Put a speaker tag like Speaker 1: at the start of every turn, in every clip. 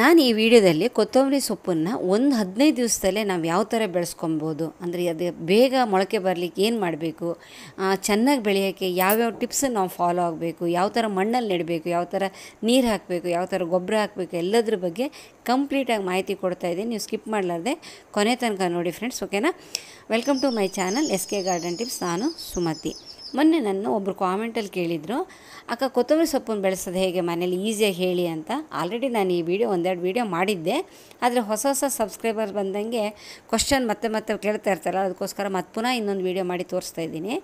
Speaker 1: ನಾನು ಈ ವಿಡಿಯೋದಲ್ಲಿ ಕೊತ್ತಂಬರಿ ಸೊಪ್ಪನ್ನು ಒಂದು ಹದಿನೈದು ದಿವಸದಲ್ಲೇ ನಾವು ಯಾವ ಥರ ಬೆಳೆಸ್ಕೊಬೋದು ಅಂದರೆ ಅದು ಬೇಗ ಮೊಳಕೆ ಬರಲಿಕ್ಕೆ ಏನು ಮಾಡಬೇಕು ಚೆನ್ನಾಗಿ ಬೆಳೆಯೋಕ್ಕೆ ಯಾವ್ಯಾವ ಟಿಪ್ಸನ್ನು ನಾವು ಫಾಲೋ ಆಗಬೇಕು ಯಾವ ಥರ ಮಣ್ಣಲ್ಲಿ ನೆಡಬೇಕು ಯಾವ ಥರ ನೀರು ಹಾಕಬೇಕು ಯಾವ ಥರ ಗೊಬ್ಬರ ಹಾಕಬೇಕು ಎಲ್ಲದ್ರ ಬಗ್ಗೆ ಕಂಪ್ಲೀಟಾಗಿ ಮಾಹಿತಿ ಕೊಡ್ತಾ ಇದ್ದೀನಿ ನೀವು ಸ್ಕಿಪ್ ಮಾಡಲಾರ್ದೆ ಕೊನೆ ತನಕ ನೋಡಿ ಫ್ರೆಂಡ್ಸ್ ಓಕೆನಾ welcome to my channel S K garden tips ನಾನು ಸುಮತಿ ಮೊನ್ನೆ ನನ್ನ ಒಬ್ಬರು ಕಾಮೆಂಟಲ್ಲಿ ಕೇಳಿದರು ಅಕ್ಕ ಕೊತ್ತಂಬರಿ ಸೊಪ್ಪನ್ನು ಬೆಳೆಸೋದು ಹೇಗೆ ಮನೇಲಿ ಈಸಿಯಾಗಿ ಹೇಳಿ ಅಂತ ಆಲ್ರೆಡಿ ನಾನು ಈ ವಿಡಿಯೋ ಒಂದೆರಡು ವೀಡಿಯೋ ಮಾಡಿದ್ದೆ ಆದರೆ ಹೊಸ ಹೊಸ ಸಬ್ಸ್ಕ್ರೈಬರ್ ಬಂದಂಗೆ ಕ್ವಶನ್ ಮತ್ತೆ ಮತ್ತೆ ಕೇಳ್ತಾ ಇರ್ತಾರಲ್ಲ ಅದಕ್ಕೋಸ್ಕರ ಮತ್ತೆ ಪುನಃ ಇನ್ನೊಂದು ವೀಡಿಯೋ ಮಾಡಿ ತೋರಿಸ್ತಾ ಇದ್ದೀನಿ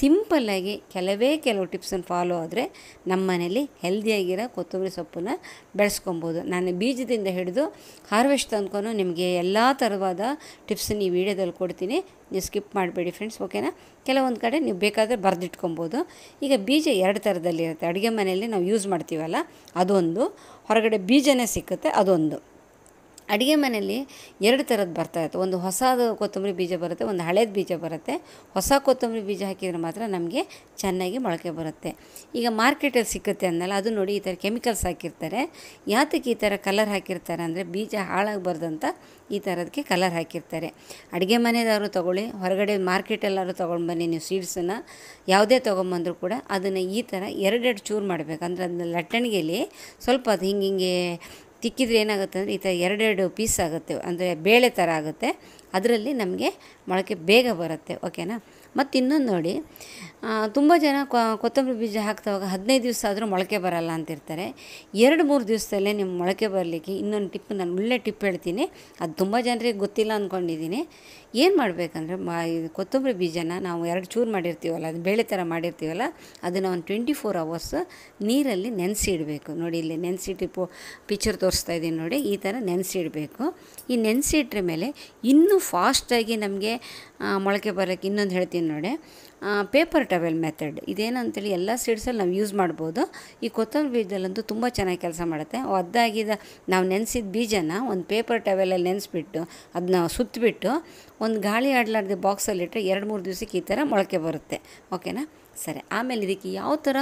Speaker 1: ಸಿಂಪಲ್ಲಾಗಿ ಕೆಲವೇ ಕೆಲವು ಟಿಪ್ಸನ್ನು ಫಾಲೋ ಆದರೆ ನಮ್ಮ ಮನೇಲಿ ಹೆಲ್ದಿಯಾಗಿರೋ ಕೊತ್ತಂಬರಿ ಸೊಪ್ಪನ್ನು ಬೆಳೆಸ್ಕೊಬೋದು ನಾನು ಬೀಜದಿಂದ ಹಿಡಿದು ಹಾರ್ವೆಸ್ಟ್ ತಂದ್ಕೊಂಡು ನಿಮಗೆ ಎಲ್ಲ ಥರವಾದ ಟಿಪ್ಸನ್ನು ಈ ವಿಡಿಯೋದಲ್ಲಿ ಕೊಡ್ತೀನಿ ನೀವು ಸ್ಕಿಪ್ ಮಾಡಬೇಡಿ ಫ್ರೆಂಡ್ಸ್ ಓಕೆನಾ ಕೆಲವೊಂದು ಕಡೆ ನೀವು ಬೇಕಾದರೆ ಬರೆದಿಟ್ಕೊಬೋದು ಈಗ ಬೀಜ ಎರಡು ಥರದಲ್ಲಿ ಇರುತ್ತೆ ಅಡುಗೆ ಮನೆಯಲ್ಲಿ ನಾವು ಯೂಸ್ ಮಾಡ್ತೀವಲ್ಲ ಅದೊಂದು ಹೊರಗಡೆ ಬೀಜನೇ ಸಿಕ್ಕುತ್ತೆ ಅದೊಂದು ಅಡುಗೆ ಮನೆಯಲ್ಲಿ ಎರಡು ಥರದ್ದು ಬರ್ತಾ ಇತ್ತು ಒಂದು ಹೊಸದು ಕೊತ್ತಂಬರಿ ಬೀಜ ಬರುತ್ತೆ ಒಂದು ಹಳೇದು ಬೀಜ ಬರುತ್ತೆ ಹೊಸ ಕೊತ್ತಂಬರಿ ಬೀಜ ಹಾಕಿದರೆ ಮಾತ್ರ ನಮಗೆ ಚೆನ್ನಾಗಿ ಮೊಳಕೆ ಬರುತ್ತೆ ಈಗ ಮಾರ್ಕೆಟಲ್ಲಿ ಸಿಕ್ಕುತ್ತೆ ಅಂದಲ್ಲ ಅದು ನೋಡಿ ಈ ಥರ ಕೆಮಿಕಲ್ಸ್ ಹಾಕಿರ್ತಾರೆ ಯಾತಕ್ಕೆ ಈ ಥರ ಕಲರ್ ಹಾಕಿರ್ತಾರೆ ಅಂದರೆ ಬೀಜ ಬರ್ದಂತ ಈ ಥರದಕ್ಕೆ ಕಲರ್ ಹಾಕಿರ್ತಾರೆ ಅಡುಗೆ ಮನೆಯವರು ತೊಗೊಳ್ಳಿ ಹೊರಗಡೆ ಮಾರ್ಕೆಟಲ್ಲಾದ್ರು ತೊಗೊಂಡು ಬನ್ನಿ ನೀವು ಸೀಡ್ಸನ್ನು ಯಾವುದೇ ತೊಗೊಂಬಂದರೂ ಕೂಡ ಅದನ್ನು ಈ ಥರ ಎರಡೆರಡು ಚೂರು ಮಾಡಬೇಕು ಅಂದರೆ ಅದನ್ನ ಲಟ್ಟಣಿಗೆಯಲ್ಲಿ ಸ್ವಲ್ಪ ಅದು ಹಿಂಗೆ ಹಿಂಗೆ ತಿಕ್ಕಿದ್ರೆ ಏನಾಗುತ್ತೆ ಅಂದರೆ ಈ ಥರ ಎರಡೆರಡು ಪೀಸ್ ಆಗುತ್ತೆ ಅಂದರೆ ಬೇಳೆ ಥರ ಆಗುತ್ತೆ ಅದರಲ್ಲಿ ನಮಗೆ ಮೊಳಕೆ ಬೇಗ ಬರುತ್ತೆ ಓಕೆನಾ ಮತ್ತು ಇನ್ನೊಂದು ನೋಡಿ ತುಂಬ ಜನ ಕೊತ್ತಂಬರಿ ಬೀಜ ಹಾಕ್ತವಾಗ ಹದಿನೈದು ದಿವಸ ಆದರೂ ಮೊಳಕೆ ಬರಲ್ಲ ಅಂತಿರ್ತಾರೆ ಎರಡು ಮೂರು ದಿವಸದಲ್ಲೇ ನಿಮ್ಮ ಮೊಳಕೆ ಬರಲಿಕ್ಕೆ ಇನ್ನೊಂದು ಟಿಪ್ ನಾನು ಒಳ್ಳೆ ಟಿಪ್ ಹೇಳ್ತೀನಿ ಅದು ತುಂಬ ಜನರಿಗೆ ಗೊತ್ತಿಲ್ಲ ಅಂದ್ಕೊಂಡಿದ್ದೀನಿ ಏನು ಮಾಡಬೇಕಂದ್ರೆ ಮಾ ಇದು ಕೊತ್ತಂಬರಿ ಬೀಜನ ನಾವು ಎರಡು ಚೂರು ಮಾಡಿರ್ತೀವಲ್ಲ ಅದು ಬೇಳೆ ಥರ ಮಾಡಿರ್ತೀವಲ್ಲ ಅದನ್ನು ಒಂದು ಟ್ವೆಂಟಿ ಫೋರ್ ಅವರ್ಸ್ ನೀರಲ್ಲಿ ನೆನೆಸಿ ಇಡಬೇಕು ನೋಡಿ ಇಲ್ಲಿ ನೆನೆಸಿ ಟಿಪ್ಪು ಪಿಚ್ಚರ್ ತೋರಿಸ್ತಾ ಇದ್ದೀನಿ ನೋಡಿ ಈ ಥರ ನೆನೆಸಿಡಬೇಕು ಈ ನೆನೆಸಿಟ್ರ ಮೇಲೆ ಇನ್ನೂ ಫಾಸ್ಟಾಗಿ ನಮಗೆ ಮೊಳಕೆ ಬರೋಕ್ಕೆ ಇನ್ನೊಂದು ಹೇಳ್ತೀನಿ ಹೇಳ್ತೀನಿ ನೋಡಿ ಪೇಪರ್ ಟವೆಲ್ ಮೆಥಡ್ ಇದೇನಂತೇಳಿ ಎಲ್ಲ ಸೀಡ್ಸಲ್ಲಿ ನಾವು ಯೂಸ್ ಮಾಡ್ಬೋದು ಈ ಕೊತ್ತಂಬರಿ ಬೀಜದಲ್ಲಂತೂ ತುಂಬ ಚೆನ್ನಾಗಿ ಕೆಲಸ ಮಾಡುತ್ತೆ ಒದ್ದಾಗಿದ ನಾವು ನೆನೆಸಿದ ಬೀಜನ ಒಂದು ಪೇಪರ್ ಟವೆಲಲ್ಲಿ ನೆನೆಸ್ಬಿಟ್ಟು ಅದನ್ನ ಸುತ್ತಬಿಟ್ಟು ಒಂದು ಗಾಳಿ ಆಡಲಾರ್ದೆ ಬಾಕ್ಸಲ್ಲಿಟ್ಟರೆ ಎರಡು ಮೂರು ದಿವಸಕ್ಕೆ ಈ ಥರ ಮೊಳಕೆ ಬರುತ್ತೆ ಓಕೆನಾ ಸರಿ ಆಮೇಲೆ ಇದಕ್ಕೆ ಯಾವ ಥರ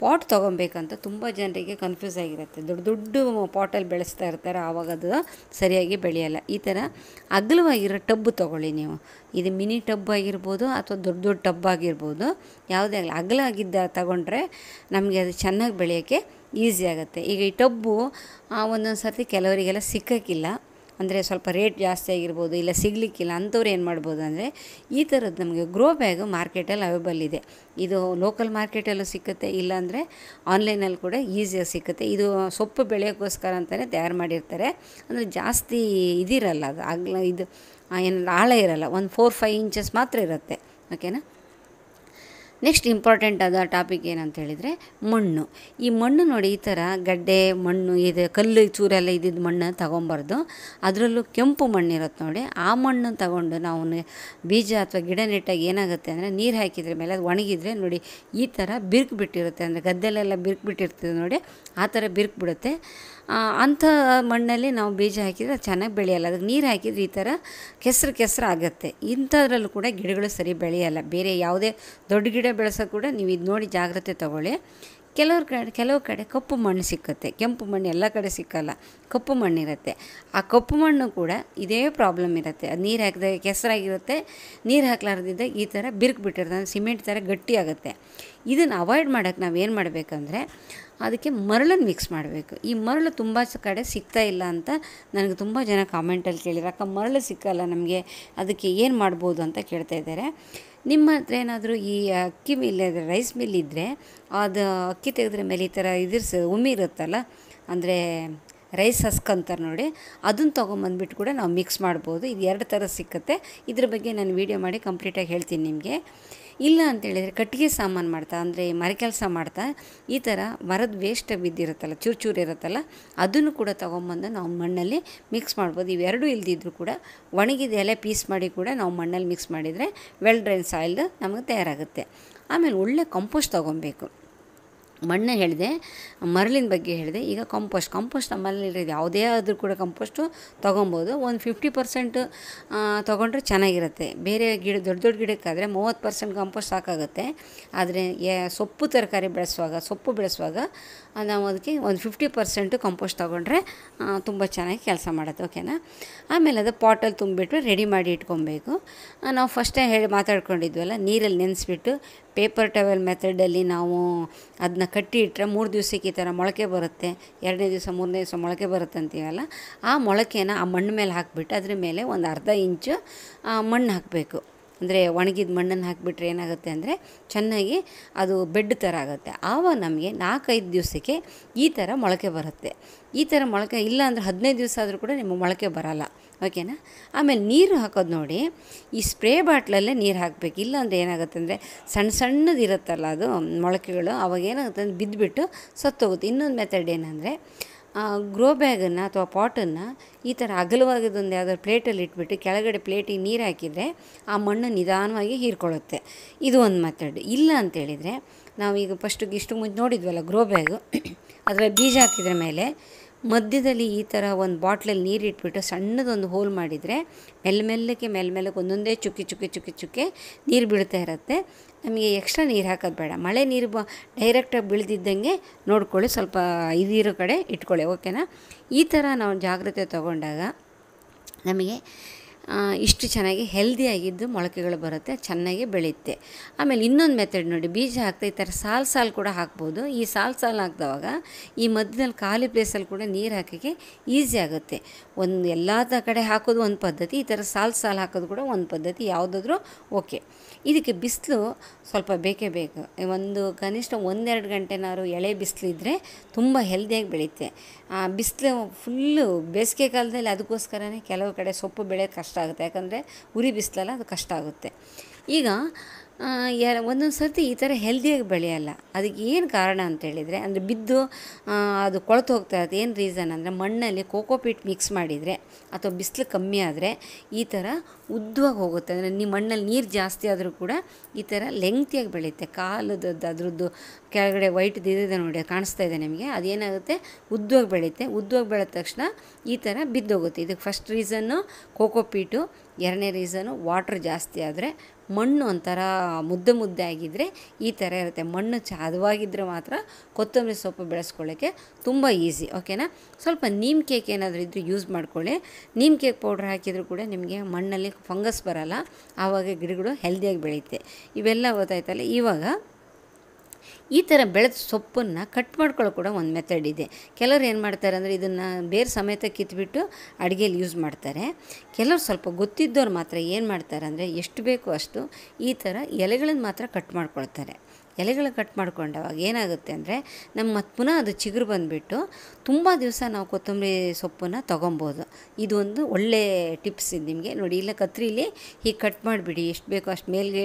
Speaker 1: ಪಾಟ್ ತೊಗೊಬೇಕಂತ ತುಂಬ ಜನರಿಗೆ ಕನ್ಫ್ಯೂಸ್ ಆಗಿರುತ್ತೆ ದೊಡ್ಡ ದೊಡ್ಡ ಪಾಟಲ್ಲಿ ಬೆಳೆಸ್ತಾ ಇರ್ತಾರೆ ಆವಾಗ ಅದು ಸರಿಯಾಗಿ ಬೆಳೆಯಲ್ಲ ಈ ಥರ ಅಗಲವಾಗಿರೋ ಟಬ್ ತೊಗೊಳ್ಳಿ ನೀವು ಇದು ಮಿನಿ ಟಬ್ ಆಗಿರ್ಬೋದು ಅಥವಾ ದೊಡ್ಡ ದೊಡ್ಡ ಟಬ್ ಆಗಿರ್ಬೋದು ಯಾವುದೇ ಆಗಲಿ ಅಗಲ ಆಗಿದ್ದ ತಗೊಂಡ್ರೆ ನಮಗೆ ಅದು ಚೆನ್ನಾಗಿ ಬೆಳೆಯೋಕ್ಕೆ ಈಸಿ ಆಗುತ್ತೆ ಈಗ ಈ ಟಬ್ಬು ಒಂದೊಂದು ಸರ್ತಿ ಕೆಲವರಿಗೆಲ್ಲ ಸಿಕ್ಕಕ್ಕಿಲ್ಲ ಅಂದರೆ ಸ್ವಲ್ಪ ರೇಟ್ ಜಾಸ್ತಿ ಆಗಿರ್ಬೋದು ಇಲ್ಲ ಸಿಗಲಿಕ್ಕಿಲ್ಲ ಅಂಥವ್ರು ಏನು ಮಾಡ್ಬೋದು ಅಂದರೆ ಈ ಥರದ್ದು ನಮಗೆ ಗ್ರೋ ಬ್ಯಾಗು ಮಾರ್ಕೆಟಲ್ಲಿ ಅವೈಬಲ್ ಇದೆ ಇದು ಲೋಕಲ್ ಮಾರ್ಕೆಟಲ್ಲೂ ಸಿಕ್ಕುತ್ತೆ ಇಲ್ಲಾಂದರೆ ಆನ್ಲೈನಲ್ಲಿ ಕೂಡ ಈಸಿಯಾಗಿ ಸಿಕ್ಕುತ್ತೆ ಇದು ಸೊಪ್ಪು ಬೆಳೆಯೋಕ್ಕೋಸ್ಕರ ಅಂತಲೇ ತಯಾರು ಮಾಡಿರ್ತಾರೆ ಅಂದರೆ ಜಾಸ್ತಿ ಇದಿರಲ್ಲ ಅದು ಆಗಲ ಇದು ಏನು ಆಳ ಇರಲ್ಲ ಒಂದು ಫೋರ್ ಫೈವ್ ಇಂಚಸ್ ಮಾತ್ರ ಇರುತ್ತೆ ಓಕೆನಾ ನೆಕ್ಸ್ಟ್ ಇಂಪಾರ್ಟೆಂಟ್ ಆದ ಟಾಪಿಕ್ ಏನಂತ ಹೇಳಿದರೆ ಮಣ್ಣು ಈ ಮಣ್ಣು ನೋಡಿ ಈ ಥರ ಗಡ್ಡೆ ಮಣ್ಣು ಇದು ಕಲ್ಲು ಚೂರೆಲ್ಲ ಇದ್ದಿದ್ದು ಮಣ್ಣು ತಗೊಬಾರ್ದು ಅದರಲ್ಲೂ ಕೆಂಪು ಮಣ್ಣಿರುತ್ತೆ ನೋಡಿ ಆ ಮಣ್ಣು ತಗೊಂಡು ನಾವು ಬೀಜ ಅಥವಾ ಗಿಡ ನೆಟ್ಟಾಗ ಏನಾಗುತ್ತೆ ಅಂದರೆ ನೀರು ಹಾಕಿದ್ರ ಮೇಲೆ ಅದು ಒಣಗಿದರೆ ನೋಡಿ ಈ ಥರ ಬಿರುಕು ಬಿಟ್ಟಿರುತ್ತೆ ಅಂದರೆ ಗದ್ದೆಲೆಲ್ಲ ಬಿರುಕು ಬಿಟ್ಟಿರ್ತದೆ ನೋಡಿ ಆ ಥರ ಬಿರುಕು ಬಿಡುತ್ತೆ ಅಂಥ ಮಣ್ಣಲ್ಲಿ ನಾವು ಬೀಜ ಹಾಕಿದರೆ ಚೆನ್ನಾಗಿ ಬೆಳೆಯಲ್ಲ ಅದಕ್ಕೆ ನೀರು ಹಾಕಿದರೆ ಈ ಥರ ಕೆಸರು ಕೆಸರು ಆಗುತ್ತೆ ಇಂಥದ್ರಲ್ಲೂ ಕೂಡ ಗಿಡಗಳು ಸರಿ ಬೆಳೆಯಲ್ಲ ಬೇರೆ ಯಾವುದೇ ದೊಡ್ಡ ಗಿಡ ಬೆಳೆಸೋ ಕೂಡ ನೀವು ಇದು ನೋಡಿ ಜಾಗ್ರತೆ ತಗೊಳ್ಳಿ ಕೆಲವ್ರ ಕಡೆ ಕೆಲವು ಕಡೆ ಕಪ್ಪು ಮಣ್ಣು ಸಿಕ್ಕುತ್ತೆ ಕೆಂಪು ಮಣ್ಣು ಎಲ್ಲ ಕಡೆ ಸಿಕ್ಕಲ್ಲ ಕಪ್ಪು ಮಣ್ಣಿರುತ್ತೆ ಆ ಕಪ್ಪು ಮಣ್ಣು ಕೂಡ ಇದೇ ಪ್ರಾಬ್ಲಮ್ ಇರುತ್ತೆ ಅದು ನೀರು ಹಾಕಿದಾಗ ಕೆಸರಾಗಿರುತ್ತೆ ನೀರು ಹಾಕ್ಲಾರ್ದಿದ್ದಾಗ ಈ ಥರ ಬಿರುಕು ಬಿಟ್ಟಿರ್ತದೆ ಸಿಮೆಂಟ್ ಥರ ಗಟ್ಟಿ ಆಗುತ್ತೆ ಇದನ್ನು ಅವಾಯ್ಡ್ ಮಾಡೋಕ್ಕೆ ನಾವು ಏನು ಮಾಡಬೇಕಂದ್ರೆ ಅದಕ್ಕೆ ಮರಳನ್ನು ಮಿಕ್ಸ್ ಮಾಡಬೇಕು ಈ ಮರಳು ತುಂಬ ಕಡೆ ಸಿಗ್ತಾ ಇಲ್ಲ ಅಂತ ನನಗೆ ತುಂಬ ಜನ ಕಾಮೆಂಟಲ್ಲಿ ಕೇಳಿದ್ರು ಅಕ್ಕ ಮರಳು ಸಿಕ್ಕಲ್ಲ ನಮಗೆ ಅದಕ್ಕೆ ಏನು ಮಾಡ್ಬೋದು ಅಂತ ಕೇಳ್ತಾ ಇದ್ದಾರೆ ನಿಮ್ಮ ಹತ್ರ ಏನಾದರೂ ಈ ಅಕ್ಕಿ ಮಿಲ್ ರೈಸ್ ಮಿಲ್ ಇದ್ದರೆ ಅದು ಅಕ್ಕಿ ತೆಗೆದ್ರ ಮೇಲೆ ಈ ಥರ ಇದ್ರಸ ಉಮ್ಮಿ ಇರುತ್ತಲ್ಲ ಅಂದರೆ ರೈಸ್ ಹಸ್ಕ್ ಅಂತಾರೆ ನೋಡಿ ಅದನ್ನು ತೊಗೊಂಬಂದ್ಬಿಟ್ಟು ಕೂಡ ನಾವು ಮಿಕ್ಸ್ ಮಾಡ್ಬೋದು ಇದು ಎರಡು ಥರ ಸಿಕ್ಕತ್ತೆ ಇದ್ರ ಬಗ್ಗೆ ನಾನು ವೀಡಿಯೋ ಮಾಡಿ ಕಂಪ್ಲೀಟಾಗಿ ಹೇಳ್ತೀನಿ ನಿಮಗೆ ಇಲ್ಲ ಅಂತೇಳಿದರೆ ಕಟ್ಟಿಗೆ ಸಾಮಾನು ಮಾಡ್ತಾ ಅಂದರೆ ಕೆಲಸ ಮಾಡ್ತಾ ಈ ಥರ ಮರದ ವೇಸ್ಟ್ ಬಿದ್ದಿರುತ್ತಲ್ಲ ಚೂರು ಚೂರು ಇರುತ್ತಲ್ಲ ಅದನ್ನು ಕೂಡ ತೊಗೊಂಬಂದು ನಾವು ಮಣ್ಣಲ್ಲಿ ಮಿಕ್ಸ್ ಮಾಡ್ಬೋದು ಇವೆರಡೂ ಇಲ್ದಿದ್ರೂ ಕೂಡ ಒಣಗಿದ ಎಲೆ ಪೀಸ್ ಮಾಡಿ ಕೂಡ ನಾವು ಮಣ್ಣಲ್ಲಿ ಮಿಕ್ಸ್ ಮಾಡಿದರೆ ವೆಲ್ ಡ್ರೈನ್ ಸಾಯಿಲ್ದು ನಮಗೆ ತಯಾರಾಗುತ್ತೆ ಆಮೇಲೆ ಒಳ್ಳೆ ಕಂಪೋಸ್ಟ್ ತೊಗೊಬೇಕು ಮಣ್ಣು ಹೇಳಿದೆ ಮರಳಿನ ಬಗ್ಗೆ ಹೇಳಿದೆ ಈಗ ಕಾಂಪೋಸ್ಟ್ ಕಾಂಪೋಸ್ಟ್ ನಮ್ಮಲ್ಲಿ ಇರೋದು ಯಾವುದೇ ಆದರೂ ಕೂಡ ಕಂಪೋಸ್ಟು ತೊಗೊಬೋದು ಒಂದು ಫಿಫ್ಟಿ ಪರ್ಸೆಂಟ್ ತೊಗೊಂಡ್ರೆ ಚೆನ್ನಾಗಿರುತ್ತೆ ಬೇರೆ ಗಿಡ ದೊಡ್ಡ ದೊಡ್ಡ ಗಿಡಕ್ಕಾದರೆ ಮೂವತ್ತು ಪರ್ಸೆಂಟ್ ಕಾಂಪೋಸ್ಟ್ ಸಾಕಾಗುತ್ತೆ ಆದರೆ ಸೊಪ್ಪು ತರಕಾರಿ ಬೆಳೆಸುವಾಗ ಸೊಪ್ಪು ಬೆಳೆಸುವಾಗ ನಾವು ಅದಕ್ಕೆ ಒಂದು ಫಿಫ್ಟಿ ಪರ್ಸೆಂಟು ಕಂಪೋಸ್ಟ್ ತೊಗೊಂಡ್ರೆ ತುಂಬ ಚೆನ್ನಾಗಿ ಕೆಲಸ ಮಾಡುತ್ತೆ ಓಕೆನಾ ಆಮೇಲೆ ಅದು ಪಾಟಲ್ಲಿ ತುಂಬಿಬಿಟ್ಟು ರೆಡಿ ಮಾಡಿ ಇಟ್ಕೊಬೇಕು ನಾವು ಫಸ್ಟೇ ಹೇಳಿ ಮಾತಾಡ್ಕೊಂಡಿದ್ವಲ್ಲ ನೀರಲ್ಲಿ ನೆನೆಸ್ಬಿಟ್ಟು ಪೇಪರ್ ಟವೆಲ್ ಮೆಥಡಲ್ಲಿ ನಾವು ಅದನ್ನ ಕಟ್ಟಿ ಇಟ್ಟರೆ ಮೂರು ದಿವಸಕ್ಕೆ ಈ ಥರ ಮೊಳಕೆ ಬರುತ್ತೆ ಎರಡನೇ ದಿವಸ ಮೂರನೇ ದಿವಸ ಮೊಳಕೆ ಬರುತ್ತೆ ಅಂತೀವಲ್ಲ ಆ ಮೊಳಕೆನ ಆ ಮಣ್ಣು ಮೇಲೆ ಹಾಕಿಬಿಟ್ಟು ಅದ್ರ ಮೇಲೆ ಒಂದು ಅರ್ಧ ಇಂಚು ಮಣ್ಣು ಹಾಕಬೇಕು ಅಂದರೆ ಒಣಗಿದ ಮಣ್ಣನ್ನು ಹಾಕಿಬಿಟ್ರೆ ಏನಾಗುತ್ತೆ ಅಂದರೆ ಚೆನ್ನಾಗಿ ಅದು ಬೆಡ್ ಥರ ಆಗುತ್ತೆ ಆವಾಗ ನಮಗೆ ನಾಲ್ಕೈದು ದಿವಸಕ್ಕೆ ಈ ಥರ ಮೊಳಕೆ ಬರುತ್ತೆ ಈ ಥರ ಮೊಳಕೆ ಇಲ್ಲ ಅಂದರೆ ಹದಿನೈದು ದಿವಸ ಆದರೂ ಕೂಡ ನಿಮ್ಮ ಮೊಳಕೆ ಬರೋಲ್ಲ ಓಕೆನಾ ಆಮೇಲೆ ನೀರು ಹಾಕೋದು ನೋಡಿ ಈ ಸ್ಪ್ರೇ ಬಾಟ್ಲಲ್ಲೇ ನೀರು ಹಾಕಬೇಕು ಇಲ್ಲ ಅಂದರೆ ಏನಾಗುತ್ತೆ ಅಂದರೆ ಸಣ್ಣ ಸಣ್ಣದಿರುತ್ತಲ್ಲ ಅದು ಮೊಳಕೆಗಳು ಅವಾಗ ಏನಾಗುತ್ತೆ ಅಂದರೆ ಬಿದ್ದುಬಿಟ್ಟು ಸತ್ತೋಗುತ್ತೆ ಇನ್ನೊಂದು ಮೆಥಡ್ ಏನಂದರೆ ಗ್ರೋ ಬ್ಯಾಗನ್ನು ಅಥವಾ ಪಾಟನ್ನು ಈ ಥರ ಅಗಲವಾಗದೊಂದು ಯಾವುದಾದ್ರು ಪ್ಲೇಟಲ್ಲಿ ಇಟ್ಬಿಟ್ಟು ಕೆಳಗಡೆ ಪ್ಲೇಟಿಗೆ ನೀರು ಹಾಕಿದರೆ ಆ ಮಣ್ಣು ನಿಧಾನವಾಗಿ ಹೀರ್ಕೊಳ್ಳುತ್ತೆ ಇದು ಒಂದು ಮೆಥಡ್ ಇಲ್ಲ ಅಂತೇಳಿದರೆ ನಾವೀಗ ಫಸ್ಟಿಗೆ ಇಷ್ಟು ಮುಂಚೆ ನೋಡಿದ್ವಲ್ಲ ಗ್ರೋ ಬ್ಯಾಗು ಅದರ ಬೀಜ ಹಾಕಿದ್ರ ಮೇಲೆ ಮಧ್ಯದಲ್ಲಿ ಈ ಥರ ಒಂದು ಬಾಟ್ಲಲ್ಲಿ ನೀರು ಇಟ್ಬಿಟ್ಟು ಸಣ್ಣದೊಂದು ಹೋಲ್ ಮಾಡಿದರೆ ಮೆಲ್ಲ ಮೆಲ್ಲಕ್ಕೆ ಮೆಲ್ಲ ಮೆಲ್ಲಕ್ಕೆ ಒಂದೊಂದೇ ಚುಕ್ಕಿ ಚುಕ್ಕಿ ಚುಕ್ಕಿ ಚುಕ್ಕೆ ನೀರು ಬೀಳ್ತಾ ಇರುತ್ತೆ ನಮಗೆ ಎಕ್ಸ್ಟ್ರಾ ನೀರು ಹಾಕೋದು ಬೇಡ ಮಳೆ ನೀರು ಬ ಡೈರೆಕ್ಟಾಗಿ ಬೀಳ್ದಿದ್ದಂಗೆ ನೋಡ್ಕೊಳ್ಳಿ ಸ್ವಲ್ಪ ಇದಿರೋ ಕಡೆ ಇಟ್ಕೊಳ್ಳಿ ಓಕೆನಾ ಈ ಥರ ನಾವು ಜಾಗ್ರತೆ ತಗೊಂಡಾಗ ನಮಗೆ ಇಷ್ಟು ಚೆನ್ನಾಗಿ ಹೆಲ್ದಿಯಾಗಿದ್ದು ಮೊಳಕೆಗಳು ಬರುತ್ತೆ ಚೆನ್ನಾಗಿ ಬೆಳೆಯುತ್ತೆ ಆಮೇಲೆ ಇನ್ನೊಂದು ಮೆಥಡ್ ನೋಡಿ ಬೀಜ ಹಾಕ್ತಾ ಈ ಥರ ಸಾಲು ಸಾಲು ಕೂಡ ಹಾಕ್ಬೋದು ಈ ಸಾಲು ಸಾಲು ಹಾಕಿದವಾಗ ಈ ಮಧ್ಯದಲ್ಲಿ ಖಾಲಿ ಪ್ಲೇಸಲ್ಲಿ ಕೂಡ ನೀರು ಹಾಕೋಕ್ಕೆ ಈಸಿ ಆಗುತ್ತೆ ಒಂದು ಎಲ್ಲ ಕಡೆ ಹಾಕೋದು ಒಂದು ಪದ್ಧತಿ ಈ ಥರ ಸಾಲು ಸಾಲು ಹಾಕೋದು ಕೂಡ ಒಂದು ಪದ್ಧತಿ ಯಾವುದಾದ್ರೂ ಓಕೆ ಇದಕ್ಕೆ ಬಿಸಿಲು ಸ್ವಲ್ಪ ಬೇಕೇ ಬೇಕು ಒಂದು ಕನಿಷ್ಠ ಒಂದೆರಡು ಗಂಟೆನಾದ್ರು ಎಳೆ ಇದ್ದರೆ ತುಂಬ ಹೆಲ್ದಿಯಾಗಿ ಆ ಬಿಸಿಲು ಫುಲ್ಲು ಬೇಸಿಗೆ ಕಾಲದಲ್ಲಿ ಅದಕ್ಕೋಸ್ಕರನೇ ಕೆಲವು ಕಡೆ ಸೊಪ್ಪು ಬೆಳೆಯೋದು ಕಷ್ಟ ಆಗುತ್ತೆ ಯಾಕಂದರೆ ಉರಿ ಬಿಸಿಲಲ್ಲ ಅದು ಕಷ್ಟ ಆಗುತ್ತೆ ಈಗ ಯಾರ ಒಂದೊಂದು ಸರ್ತಿ ಈ ಥರ ಹೆಲ್ದಿಯಾಗಿ ಬೆಳೆಯಲ್ಲ ಅದಕ್ಕೆ ಏನು ಕಾರಣ ಅಂತೇಳಿದರೆ ಅಂದರೆ ಬಿದ್ದು ಅದು ಕೊಳತು ಹೋಗ್ತಾ ಇರುತ್ತೆ ಏನು ರೀಸನ್ ಅಂದರೆ ಮಣ್ಣಲ್ಲಿ ಕೋಕೋಪೀಟ್ ಮಿಕ್ಸ್ ಮಾಡಿದರೆ ಅಥವಾ ಬಿಸಿಲು ಕಮ್ಮಿ ಆದರೆ ಈ ಥರ ಉದ್ದವಾಗಿ ಹೋಗುತ್ತೆ ಅಂದರೆ ನಿಮ್ಮ ಮಣ್ಣಲ್ಲಿ ನೀರು ಜಾಸ್ತಿ ಆದರೂ ಕೂಡ ಈ ಥರ ಲೆಂಗ್ತಿಯಾಗಿ ಬೆಳೆಯುತ್ತೆ ಕಾಲದ ಅದರದ್ದು ಕೆಳಗಡೆ ವೈಟ್ ಇದೆ ನೋಡಿ ಕಾಣಿಸ್ತಾ ಇದೆ ನಿಮಗೆ ಅದೇನಾಗುತ್ತೆ ಉದ್ದವಾಗಿ ಬೆಳೆಯುತ್ತೆ ಉದ್ದವಾಗಿ ಬೆಳೆದ ತಕ್ಷಣ ಈ ಥರ ಬಿದ್ದೋಗುತ್ತೆ ಇದಕ್ಕೆ ಫಸ್ಟ್ ರೀಸನ್ನು ಕೋಕೋಪೀಟು ಎರಡನೇ ರೀಸನು ವಾಟ್ರ್ ಜಾಸ್ತಿ ಆದರೆ ಮಣ್ಣು ಒಂಥರ ಮುದ್ದೆ ಮುದ್ದೆ ಆಗಿದ್ದರೆ ಈ ಥರ ಇರುತ್ತೆ ಮಣ್ಣು ಚಾದವಾಗಿದ್ದರೆ ಮಾತ್ರ ಕೊತ್ತಂಬರಿ ಸೊಪ್ಪು ಬೆಳೆಸ್ಕೊಳ್ಳೋಕ್ಕೆ ತುಂಬ ಈಸಿ ಓಕೆನಾ ಸ್ವಲ್ಪ ನೀಮ್ ಕೇಕ್ ಏನಾದರೂ ಇದ್ದರೆ ಯೂಸ್ ಮಾಡ್ಕೊಳ್ಳಿ ನೀಮ್ ಕೇಕ್ ಪೌಡ್ರ್ ಹಾಕಿದರೂ ಕೂಡ ನಿಮಗೆ ಮಣ್ಣಲ್ಲಿ ಫಂಗಸ್ ಬರಲ್ಲ ಆವಾಗ ಗಿಡಗಳು ಹೆಲ್ದಿಯಾಗಿ ಬೆಳೆಯುತ್ತೆ ಇವೆಲ್ಲ ಗೊತ್ತಾಯ್ತಲ್ಲ ಇವಾಗ ಈ ಥರ ಬೆಳೆದ ಸೊಪ್ಪನ್ನು ಕಟ್ ಮಾಡ್ಕೊಳ್ಳೋ ಕೂಡ ಒಂದು ಮೆಥಡ್ ಇದೆ ಕೆಲವ್ರು ಏನು ಮಾಡ್ತಾರೆ ಅಂದರೆ ಇದನ್ನು ಬೇರೆ ಸಮೇತ ಕಿತ್ಬಿಟ್ಟು ಅಡುಗೆಯಲ್ಲಿ ಯೂಸ್ ಮಾಡ್ತಾರೆ ಕೆಲವರು ಸ್ವಲ್ಪ ಗೊತ್ತಿದ್ದವ್ರು ಮಾತ್ರ ಏನು ಮಾಡ್ತಾರೆ ಅಂದರೆ ಎಷ್ಟು ಬೇಕೋ ಅಷ್ಟು ಈ ಥರ ಎಲೆಗಳನ್ನು ಮಾತ್ರ ಕಟ್ ಮಾಡ್ಕೊಳ್ತಾರೆ ಎಲೆಗಳು ಕಟ್ ಮಾಡ್ಕೊಂಡವಾಗ ಏನಾಗುತ್ತೆ ಅಂದರೆ ನಮ್ಮ ಮತ್ತೆ ಪುನಃ ಅದು ಚಿಗುರು ಬಂದುಬಿಟ್ಟು ತುಂಬ ದಿವಸ ನಾವು ಕೊತ್ತಂಬರಿ ಸೊಪ್ಪನ್ನು ತೊಗೊಬೋದು ಇದು ಒಂದು ಒಳ್ಳೆ ಟಿಪ್ಸ್ ಇದು ನಿಮಗೆ ನೋಡಿ ಇಲ್ಲ ಕತ್ರಿಲಿ ಹೀಗೆ ಕಟ್ ಮಾಡಿಬಿಡಿ ಎಷ್ಟು ಬೇಕೋ ಅಷ್ಟು ಮೇಲ್ಗೆ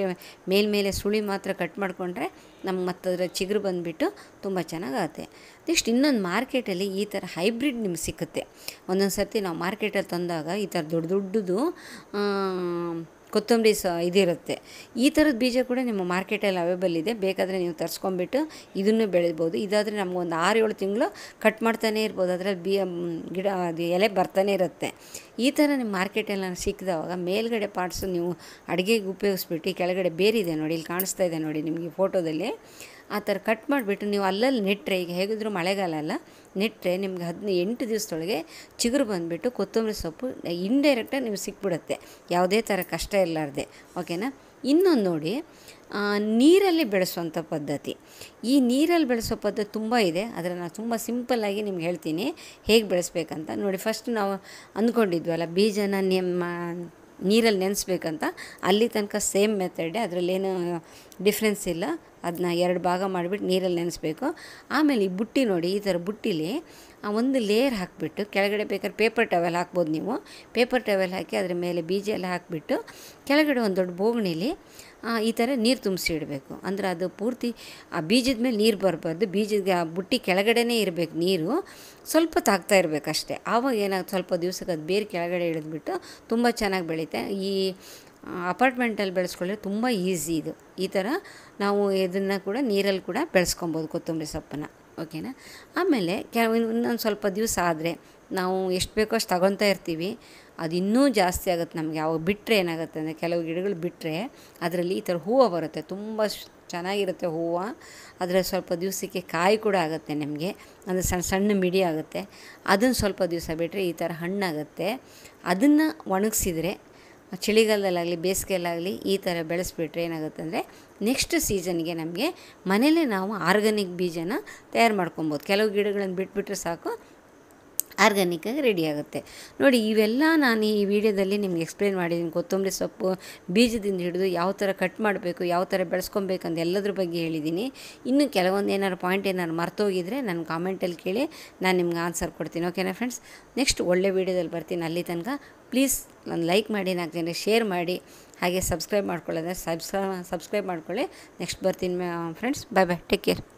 Speaker 1: ಮೇಲ್ಮೇಲೆ ಸುಳಿ ಮಾತ್ರ ಕಟ್ ಮಾಡಿಕೊಂಡ್ರೆ ನಮ್ಗೆ ಮತ್ತದರ ಚಿಗುರು ಬಂದುಬಿಟ್ಟು ತುಂಬ ಚೆನ್ನಾಗಾಗುತ್ತೆ ನೆಕ್ಸ್ಟ್ ಇನ್ನೊಂದು ಮಾರ್ಕೆಟಲ್ಲಿ ಈ ಥರ ಹೈಬ್ರಿಡ್ ನಿಮ್ಗೆ ಸಿಕ್ಕುತ್ತೆ ಒಂದೊಂದು ಸರ್ತಿ ನಾವು ಮಾರ್ಕೆಟಲ್ಲಿ ತಂದಾಗ ಈ ಥರ ದೊಡ್ಡ ದೊಡ್ಡದು ಕೊತ್ತಂಬರಿ ಸ ಇದಿರುತ್ತೆ ಈ ಥರದ ಬೀಜ ಕೂಡ ನಿಮ್ಮ ಮಾರ್ಕೆಟಲ್ಲಿ ಅವೈಬಲ್ ಇದೆ ಬೇಕಾದರೆ ನೀವು ತರಿಸ್ಕೊಂಬಿಟ್ಟು ಇದನ್ನು ಬೆಳಿಬೋದು ಇದಾದರೆ ನಮಗೊಂದು ಆರು ಏಳು ತಿಂಗಳು ಕಟ್ ಮಾಡ್ತಾನೆ ಇರ್ಬೋದು ಅದರಲ್ಲಿ ಬಿ ಗಿಡ ಅದು ಎಲೆ ಬರ್ತಾನೆ ಇರುತ್ತೆ ಈ ಥರ ನಿಮ್ಮ ಮಾರ್ಕೆಟಲ್ಲಿ ನಾನು ಸಿಕ್ಕಿದವಾಗ ಮೇಲ್ಗಡೆ ಪಾರ್ಟ್ಸು ನೀವು ಅಡುಗೆಗೆ ಉಪಯೋಗಿಸ್ಬಿಟ್ಟು ಕೆಳಗಡೆ ಬೇರಿದೆ ನೋಡಿ ಇಲ್ಲಿ ಕಾಣಿಸ್ತಾ ಇದೆ ನೋಡಿ ನಿಮಗೆ ಫೋಟೋದಲ್ಲಿ ಆ ಥರ ಕಟ್ ಮಾಡಿಬಿಟ್ಟು ನೀವು ಅಲ್ಲಲ್ಲಿ ನೆಟ್ಟರೆ ಈಗ ಹೇಗಿದ್ರು ಮಳೆಗಾಲ ಅಲ್ಲ ನೆಟ್ಟರೆ ನಿಮ್ಗೆ ಹದಿನ ಎಂಟು ದಿವಸದೊಳಗೆ ಚಿಗುರು ಬಂದುಬಿಟ್ಟು ಕೊತ್ತಂಬರಿ ಸೊಪ್ಪು ಇಂಡೈರೆಕ್ಟಾಗಿ ನಿಮ್ಗೆ ಸಿಕ್ಬಿಡುತ್ತೆ ಯಾವುದೇ ಥರ ಕಷ್ಟ ಇರಲಾರ್ದೆ ಓಕೆನಾ ಇನ್ನೊಂದು ನೋಡಿ ನೀರಲ್ಲಿ ಬೆಳೆಸುವಂಥ ಪದ್ಧತಿ ಈ ನೀರಲ್ಲಿ ಬೆಳೆಸೋ ಪದ್ಧತಿ ತುಂಬ ಇದೆ ಆದರೆ ನಾನು ತುಂಬ ಸಿಂಪಲ್ಲಾಗಿ ನಿಮ್ಗೆ ಹೇಳ್ತೀನಿ ಹೇಗೆ ಬೆಳೆಸ್ಬೇಕಂತ ನೋಡಿ ಫಸ್ಟ್ ನಾವು ಅಂದ್ಕೊಂಡಿದ್ವಲ್ಲ ಬೀಜನ ನಿಮ್ಮ ನೀರಲ್ಲಿ ನೆನೆಸ್ಬೇಕಂತ ಅಲ್ಲಿ ತನಕ ಸೇಮ್ ಮೆಥಡೇ ಅದರಲ್ಲೇನು ಡಿಫ್ರೆನ್ಸ್ ಇಲ್ಲ ಅದನ್ನ ಎರಡು ಭಾಗ ಮಾಡಿಬಿಟ್ಟು ನೀರಲ್ಲಿ ನೆನೆಸ್ಬೇಕು ಆಮೇಲೆ ಈ ಬುಟ್ಟಿ ನೋಡಿ ಈ ಥರ ಬುಟ್ಟಿಲಿ ಒಂದು ಲೇಯರ್ ಹಾಕಿಬಿಟ್ಟು ಕೆಳಗಡೆ ಬೇಕಾದ್ರೆ ಪೇಪರ್ ಟವೆಲ್ ಹಾಕ್ಬೋದು ನೀವು ಪೇಪರ್ ಟವೆಲ್ ಹಾಕಿ ಅದರ ಮೇಲೆ ಬೀಜ ಎಲ್ಲ ಹಾಕಿಬಿಟ್ಟು ಕೆಳಗಡೆ ಒಂದು ದೊಡ್ಡ ಬೋಗಣಿಲಿ ಈ ಥರ ನೀರು ತುಂಬಿಸಿ ಇಡಬೇಕು ಅಂದರೆ ಅದು ಪೂರ್ತಿ ಆ ಬೀಜದ ಮೇಲೆ ನೀರು ಬರಬಾರ್ದು ಬೀಜದ ಆ ಬುಟ್ಟಿ ಕೆಳಗಡೆನೇ ಇರಬೇಕು ನೀರು ಸ್ವಲ್ಪ ತಾಗ್ತಾ ಇರಬೇಕಷ್ಟೇ ಆವಾಗ ಏನಾಗುತ್ತೆ ಸ್ವಲ್ಪ ದಿವಸಕ್ಕೆ ಅದು ಬೇರೆ ಕೆಳಗಡೆ ಇಳಿದ್ಬಿಟ್ಟು ತುಂಬ ಚೆನ್ನಾಗಿ ಬೆಳೀತೆ ಈ ಅಪಾರ್ಟ್ಮೆಂಟಲ್ಲಿ ಬೆಳೆಸ್ಕೊಳ್ಳಿ ತುಂಬ ಈಸಿ ಇದು ಈ ಥರ ನಾವು ಇದನ್ನು ಕೂಡ ನೀರಲ್ಲಿ ಕೂಡ ಬೆಳೆಸ್ಕೊಬೋದು ಕೊತ್ತಂಬರಿ ಸೊಪ್ಪನ್ನು ಓಕೆನಾ ಆಮೇಲೆ ಇನ್ನೊಂದು ಸ್ವಲ್ಪ ದಿವಸ ಆದರೆ ನಾವು ಎಷ್ಟು ಬೇಕೋ ಅಷ್ಟು ತಗೊತಾ ಇರ್ತೀವಿ ಅದು ಇನ್ನೂ ಜಾಸ್ತಿ ಆಗುತ್ತೆ ನಮಗೆ ಅವಾಗ ಬಿಟ್ಟರೆ ಏನಾಗುತ್ತೆ ಅಂದರೆ ಕೆಲವು ಗಿಡಗಳು ಬಿಟ್ಟರೆ ಅದರಲ್ಲಿ ಈ ಥರ ಹೂವು ಬರುತ್ತೆ ತುಂಬ ಚೆನ್ನಾಗಿರುತ್ತೆ ಹೂವು ಅದರ ಸ್ವಲ್ಪ ದಿವಸಕ್ಕೆ ಕಾಯಿ ಕೂಡ ಆಗುತ್ತೆ ನಿಮಗೆ ಅಂದರೆ ಸಣ್ಣ ಸಣ್ಣ ಮಿಡಿ ಆಗುತ್ತೆ ಅದನ್ನು ಸ್ವಲ್ಪ ದಿವಸ ಬಿಟ್ಟರೆ ಈ ಥರ ಹಣ್ಣಾಗುತ್ತೆ ಅದನ್ನು ಒಣಗಿಸಿದರೆ ಚಳಿಗಾಲದಲ್ಲಾಗಲಿ ಬೇಸಿಗೆಯಲ್ಲಾಗಲಿ ಈ ಥರ ಬೆಳೆಸ್ಬಿಟ್ರೆ ಏನಾಗುತ್ತೆ ಅಂದರೆ ನೆಕ್ಸ್ಟ್ ಸೀಸನ್ಗೆ ನಮಗೆ ಮನೇಲೆ ನಾವು ಆರ್ಗ್ಯಾನಿಕ್ ಬೀಜನ ತಯಾರು ಮಾಡ್ಕೊಬೋದು ಕೆಲವು ಗಿಡಗಳನ್ನು ಬಿಟ್ಬಿಟ್ರೆ ಸಾಕು ಆರ್ಗ್ಯಾನಿಕ್ಕಾಗಿ ರೆಡಿ ಆಗುತ್ತೆ ನೋಡಿ ಇವೆಲ್ಲ ನಾನು ಈ ವಿಡಿಯೋದಲ್ಲಿ ನಿಮ್ಗೆ ಎಕ್ಸ್ಪ್ಲೇನ್ ಮಾಡಿದ್ದೀನಿ ಕೊತ್ತಂಬರಿ ಸೊಪ್ಪು ಬೀಜದಿಂದ ಹಿಡಿದು ಯಾವ ಥರ ಕಟ್ ಮಾಡಬೇಕು ಯಾವ ಥರ ಬೆಳೆಸ್ಕೊಬೇಕಂತ ಎಲ್ಲದ್ರ ಬಗ್ಗೆ ಹೇಳಿದ್ದೀನಿ ಇನ್ನು ಕೆಲವೊಂದು ಏನಾರು ಪಾಯಿಂಟ್ ಏನಾದ್ರು ಮರ್ತೋಗಿದ್ರೆ ನಾನು ಕಾಮೆಂಟಲ್ಲಿ ಕೇಳಿ ನಾನು ನಿಮ್ಗೆ ಆನ್ಸರ್ ಕೊಡ್ತೀನಿ ಓಕೆನಾ ಫ್ರೆಂಡ್ಸ್ ನೆಕ್ಸ್ಟ್ ಒಳ್ಳೆ ವೀಡಿಯೋದಲ್ಲಿ ಬರ್ತೀನಿ ಅಲ್ಲಿ ತನಕ ಪ್ಲೀಸ್ ನಾನು ಲೈಕ್ ಮಾಡಿ ನಾಲ್ಕು ಜನಕ್ಕೆ ಶೇರ್ ಮಾಡಿ ಹಾಗೆ ಸಬ್ಸ್ಕ್ರೈಬ್ ಮಾಡ್ಕೊಳ್ಳೋದ್ರೆ ಸಬ್ಸ್ಕ್ರೈಬ್ ಮಾಡ್ಕೊಳ್ಳಿ ನೆಕ್ಸ್ಟ್ ಬರ್ತೀನಿ friends bye bye take care